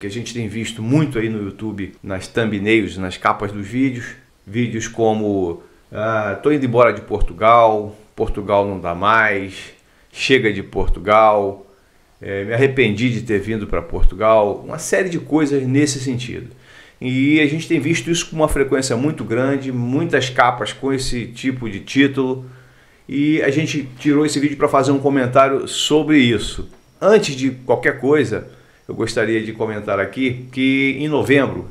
que a gente tem visto muito aí no YouTube, nas thumbnails, nas capas dos vídeos. Vídeos como ah, tô indo embora de Portugal, Portugal não dá mais, chega de Portugal, é, me arrependi de ter vindo para Portugal, uma série de coisas nesse sentido. E a gente tem visto isso com uma frequência muito grande, muitas capas com esse tipo de título. E a gente tirou esse vídeo para fazer um comentário sobre isso. Antes de qualquer coisa, eu gostaria de comentar aqui que em novembro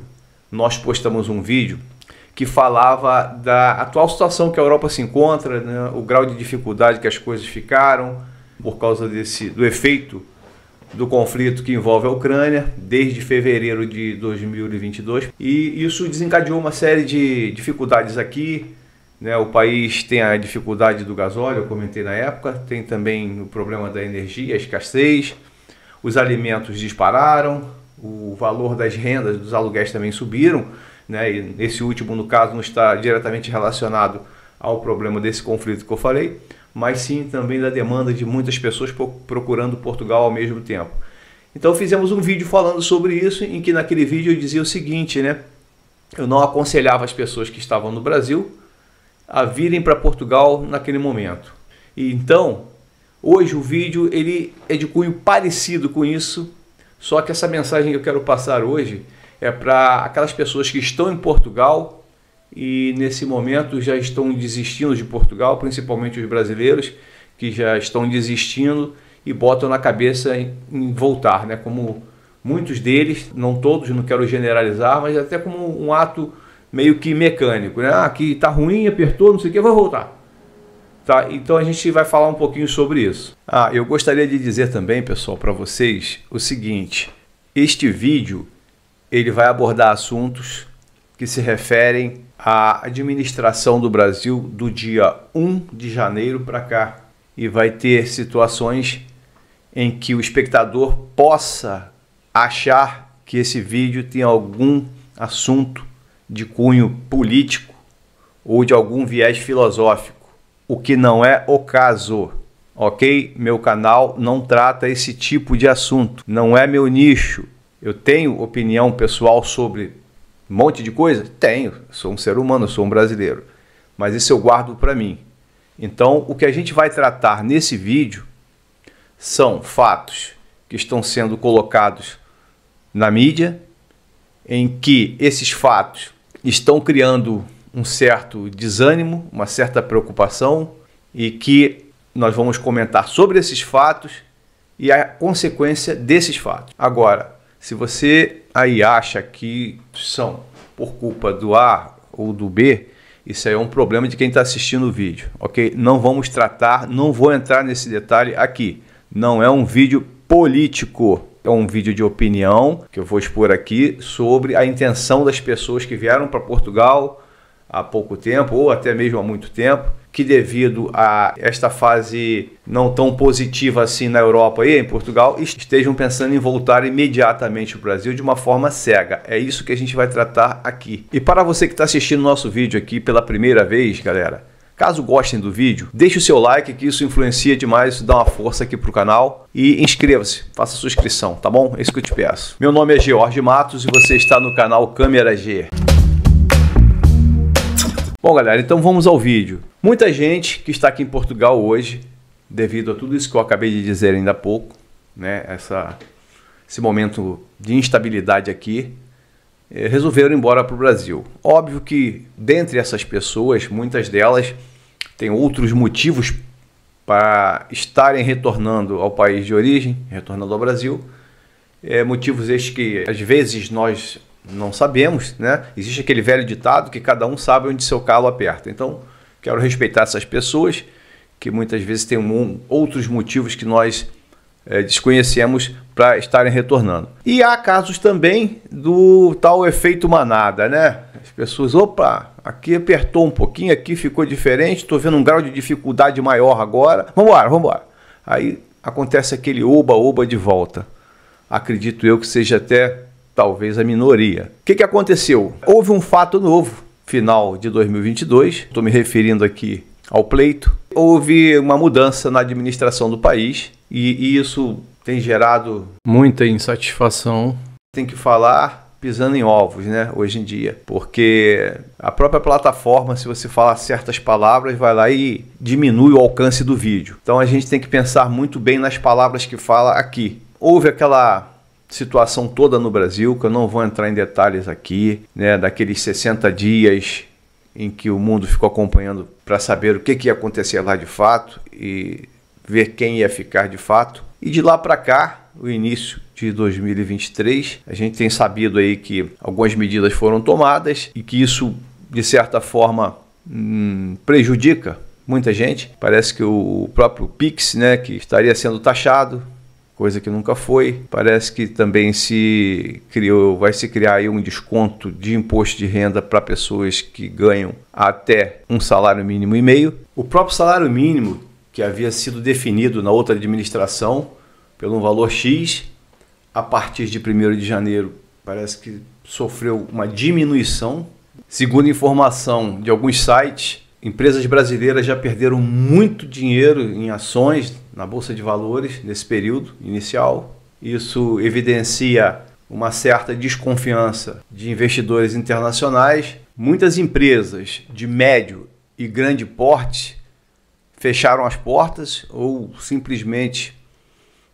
nós postamos um vídeo que falava da atual situação que a Europa se encontra, né? o grau de dificuldade que as coisas ficaram por causa desse do efeito do conflito que envolve a Ucrânia desde fevereiro de 2022 e isso desencadeou uma série de dificuldades aqui. Né? O país tem a dificuldade do gasóleo, eu comentei na época, tem também o problema da energia, a escassez, os alimentos dispararam, o valor das rendas dos aluguéis também subiram, né? E esse último, no caso, não está diretamente relacionado ao problema desse conflito que eu falei, mas sim também da demanda de muitas pessoas procurando Portugal ao mesmo tempo. Então fizemos um vídeo falando sobre isso, em que naquele vídeo eu dizia o seguinte, né? Eu não aconselhava as pessoas que estavam no Brasil a virem para Portugal naquele momento. E então, Hoje o vídeo ele é de cunho parecido com isso, só que essa mensagem que eu quero passar hoje é para aquelas pessoas que estão em Portugal e nesse momento já estão desistindo de Portugal, principalmente os brasileiros que já estão desistindo e botam na cabeça em, voltar, né? Como muitos deles, não todos, não quero generalizar, mas até como um ato meio que mecânico, né? Ah, aqui tá ruim, apertou, não sei o que, vou voltar. Tá? Então a gente vai falar um pouquinho sobre isso. Ah, eu gostaria de dizer também, pessoal, para vocês o seguinte: este vídeo ele vai abordar assuntos que se referem à administração do Brasil do dia 1 de janeiro para cá e vai ter situações em que o espectador possa achar que esse vídeo tem algum assunto de cunho político ou de algum viés filosófico o que não é o caso. Ok? Meu canal não trata esse tipo de assunto, não é meu nicho. Eu tenho opinião pessoal sobre um monte de coisa? Tenho, sou um ser humano, sou um brasileiro, mas isso eu guardo para mim. Então, o que a gente vai tratar nesse vídeo são fatos que estão sendo colocados na mídia, em que esses fatos estão criando um certo desânimo, uma certa preocupação e que nós vamos comentar sobre esses fatos e a consequência desses fatos. Agora, se você aí acha que são por culpa do A ou do B, isso aí é um problema de quem está assistindo o vídeo, ok? Não vamos tratar, não vou entrar nesse detalhe aqui. Não é um vídeo político, é um vídeo de opinião que eu vou expor aqui sobre a intenção das pessoas que vieram para Portugal, há pouco tempo, ou até mesmo há muito tempo, que devido a esta fase não tão positiva assim na Europa e em Portugal, estejam pensando em voltar imediatamente ao Brasil de uma forma cega. É isso que a gente vai tratar aqui. E para você que está assistindo nosso vídeo aqui pela primeira vez, galera, Caso gostem do vídeo, deixe o seu like que isso influencia demais, isso dá uma força aqui para o canal e inscreva-se, faça a sua inscrição, tá bom? É isso que eu te peço. Meu nome é George Matos e você está no canal Câmera G. Bom, galera, então vamos ao vídeo. Muita gente que está aqui em Portugal hoje, devido a tudo isso que eu acabei de dizer ainda há pouco, né? Essa, esse momento de instabilidade aqui, eh, resolveram ir embora para o Brasil. Óbvio que dentre essas pessoas, muitas delas têm outros motivos para estarem retornando ao país de origem, retornando ao Brasil. É, motivos estes que às vezes nós não sabemos, né? Existe aquele velho ditado que cada um sabe onde seu calo aperta. Então, quero respeitar essas pessoas que muitas vezes têm um, outros motivos que nós é, desconhecemos para estarem retornando. E há casos também do tal efeito manada, né? As pessoas, opa, aqui apertou um pouquinho, aqui ficou diferente, estou vendo um grau de dificuldade maior agora. Vamos embora, vamos embora. Aí acontece aquele oba-oba de volta. Acredito eu que seja até talvez a minoria. O que, que aconteceu? Houve um fato novo, final de 2022, estou me referindo aqui ao pleito. Houve uma mudança na administração do país e, e isso tem gerado. Muita insatisfação. Tem que falar pisando em ovos, né, hoje em dia. Porque a própria plataforma, se você falar certas palavras, vai lá e diminui o alcance do vídeo. Então a gente tem que pensar muito bem nas palavras que fala aqui. Houve aquela situação toda no Brasil, que eu não vou entrar em detalhes aqui, né, daqueles 60 dias em que o mundo ficou acompanhando para saber o que, que ia acontecer lá de fato e ver quem ia ficar de fato. E de lá para cá, o início de 2023, a gente tem sabido aí que algumas medidas foram tomadas e que isso, de certa forma, hum, prejudica muita gente. Parece que o próprio Pix, né, que estaria sendo taxado, coisa que nunca foi. Parece que também se criou, vai se criar aí um desconto de imposto de renda para pessoas que ganham até um salário mínimo e meio. O próprio salário mínimo, que havia sido definido na outra administração pelo valor X, a partir de 1 de janeiro parece que sofreu uma diminuição. Segundo informação de alguns sites, empresas brasileiras já perderam muito dinheiro em ações na bolsa de valores nesse período inicial. Isso evidencia uma certa desconfiança de investidores internacionais. Muitas empresas de médio e grande porte fecharam as portas ou simplesmente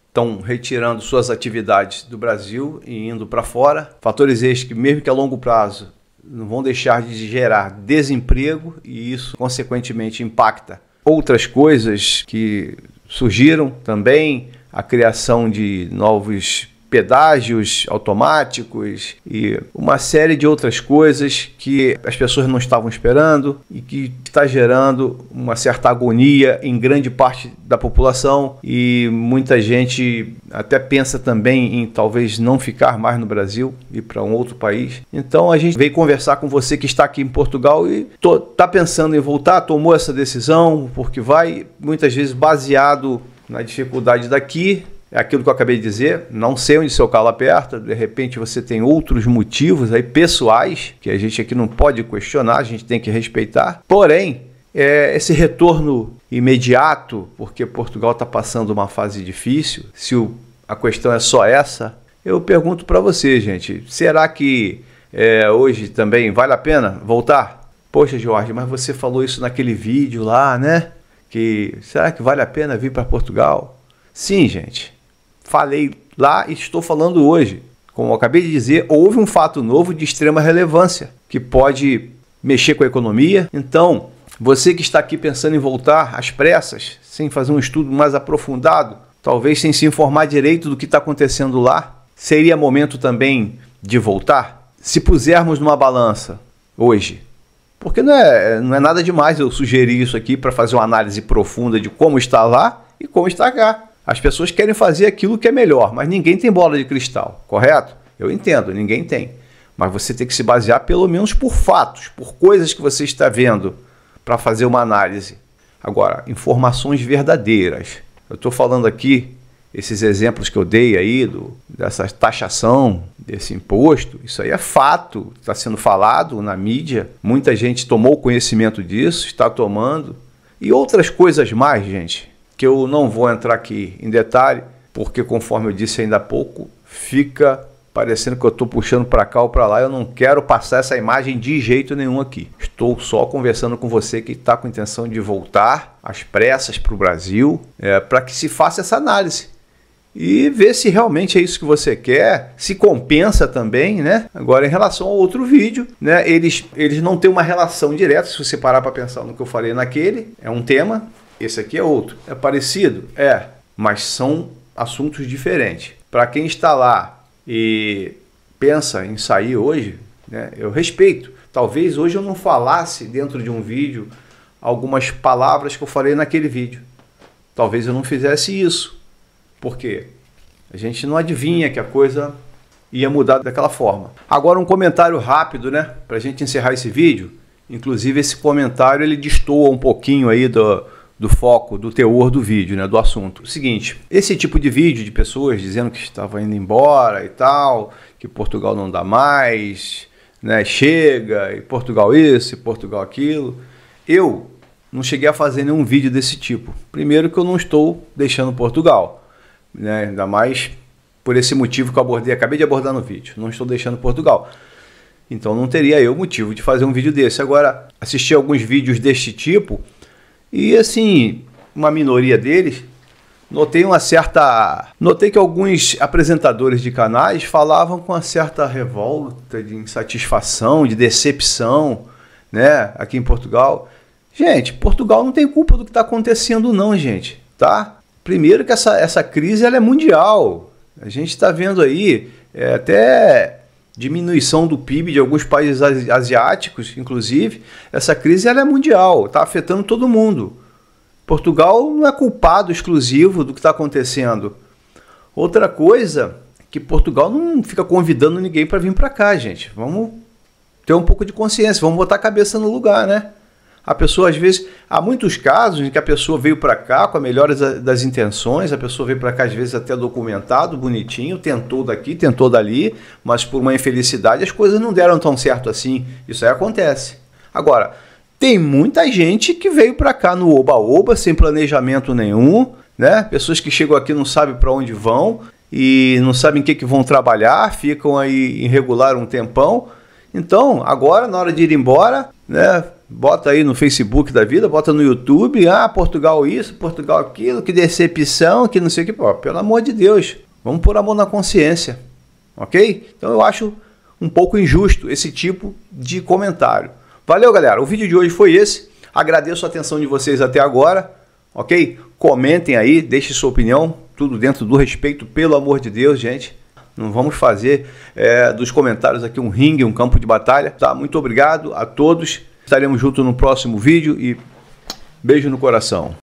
estão retirando suas atividades do Brasil e indo para fora. Fatores estes que, mesmo que a longo prazo, não vão deixar de gerar desemprego e isso, consequentemente, impacta outras coisas que surgiram também, a criação de novos pedágios automáticos e uma série de outras coisas que as pessoas não estavam esperando e que está gerando uma certa agonia em grande parte da população e muita gente até pensa também em talvez não ficar mais no Brasil e para um outro país. Então a gente veio conversar com você que está aqui em Portugal e está pensando em voltar, tomou essa decisão porque vai muitas vezes baseado na dificuldade daqui é aquilo que eu acabei de dizer, não sei onde seu calo aperta, de repente você tem outros motivos aí pessoais que a gente aqui não pode questionar, a gente tem que respeitar. Porém, é, esse retorno imediato, porque Portugal está passando uma fase difícil, se o, a questão é só essa, eu pergunto para você, gente, será que é, hoje também vale a pena voltar? Poxa, Jorge, mas você falou isso naquele vídeo lá, né? Que será que vale a pena vir para Portugal? Sim, gente falei lá e estou falando hoje. Como eu acabei de dizer, houve um fato novo de extrema relevância que pode mexer com a economia. Então, você que está aqui pensando em voltar às pressas, sem fazer um estudo mais aprofundado, talvez sem se informar direito do que está acontecendo lá, seria momento também de voltar? Se pusermos numa balança hoje, porque não é, não é nada demais eu sugerir isso aqui para fazer uma análise profunda de como está lá e como está cá. As pessoas querem fazer aquilo que é melhor, mas ninguém tem bola de cristal, correto? Eu entendo, ninguém tem. Mas você tem que se basear pelo menos por fatos, por coisas que você está vendo para fazer uma análise. Agora, informações verdadeiras. Eu estou falando aqui esses exemplos que eu dei aí do, dessa taxação, desse imposto, isso aí é fato, está sendo falado na mídia, muita gente tomou conhecimento disso, está tomando, e outras coisas mais, gente que eu não vou entrar aqui em detalhe, porque conforme eu disse ainda há pouco, fica parecendo que eu estou puxando para cá ou para lá. Eu não quero passar essa imagem de jeito nenhum aqui. Estou só conversando com você que está com intenção de voltar às pressas para o Brasil, é, para que se faça essa análise e ver se realmente é isso que você quer, se compensa também, né? Agora, em relação ao outro vídeo, né? Eles, eles não têm uma relação direta, se você parar para pensar no que eu falei naquele, é um tema, esse aqui é outro. É parecido? É, mas são assuntos diferentes. Para quem está lá e pensa em sair hoje, né, eu respeito. Talvez hoje eu não falasse dentro de um vídeo algumas palavras que eu falei naquele vídeo. Talvez eu não fizesse isso. porque A gente não adivinha que a coisa ia mudar daquela forma. Agora um comentário rápido, né, para a gente encerrar esse vídeo. Inclusive esse comentário ele destoa um pouquinho aí do, do foco, do teor do vídeo, né, do assunto. O seguinte, esse tipo de vídeo de pessoas dizendo que estava indo embora e tal, que Portugal não dá mais, né, chega, e Portugal isso, e Portugal aquilo. Eu não cheguei a fazer nenhum vídeo desse tipo. Primeiro que eu não estou deixando Portugal, né, ainda mais por esse motivo que eu abordei, acabei de abordar no vídeo. Não estou deixando Portugal. Então não teria eu motivo de fazer um vídeo desse. Agora, assistir alguns vídeos deste tipo e assim, uma minoria deles, notei uma certa. Notei que alguns apresentadores de canais falavam com uma certa revolta, de insatisfação, de decepção, né? Aqui em Portugal. Gente, Portugal não tem culpa do que está acontecendo, não, gente, tá? Primeiro que essa, essa crise ela é mundial. A gente está vendo aí é, até diminuição do PIB de alguns países asiáticos, inclusive, essa crise ela é mundial, está afetando todo mundo. Portugal não é culpado exclusivo do que está acontecendo. Outra coisa que Portugal não fica convidando ninguém para vir para cá, gente. Vamos ter um pouco de consciência, vamos botar a cabeça no lugar, né? A pessoa, às vezes, há muitos casos em que a pessoa veio para cá com a melhor das intenções, a pessoa veio para cá, às vezes, até documentado, bonitinho, tentou daqui, tentou dali, mas por uma infelicidade as coisas não deram tão certo assim. Isso aí acontece. Agora, tem muita gente que veio para cá no oba-oba, sem planejamento nenhum, né? Pessoas que chegam aqui não sabem para onde vão e não sabem o que, que vão trabalhar, ficam aí irregular um tempão então, agora, na hora de ir embora, né? Bota aí no Facebook da vida, bota no YouTube, ah, Portugal isso, Portugal aquilo, que decepção, que não sei o que. Pô, pelo amor de Deus, vamos pôr a mão na consciência, ok? Então eu acho um pouco injusto esse tipo de comentário. Valeu, galera. O vídeo de hoje foi esse. Agradeço a atenção de vocês até agora, ok? Comentem aí, deixem sua opinião, tudo dentro do respeito, pelo amor de Deus, gente. Não vamos fazer é, dos comentários aqui um ringue, um campo de batalha. Tá? Muito obrigado a todos. Estaremos juntos no próximo vídeo e beijo no coração.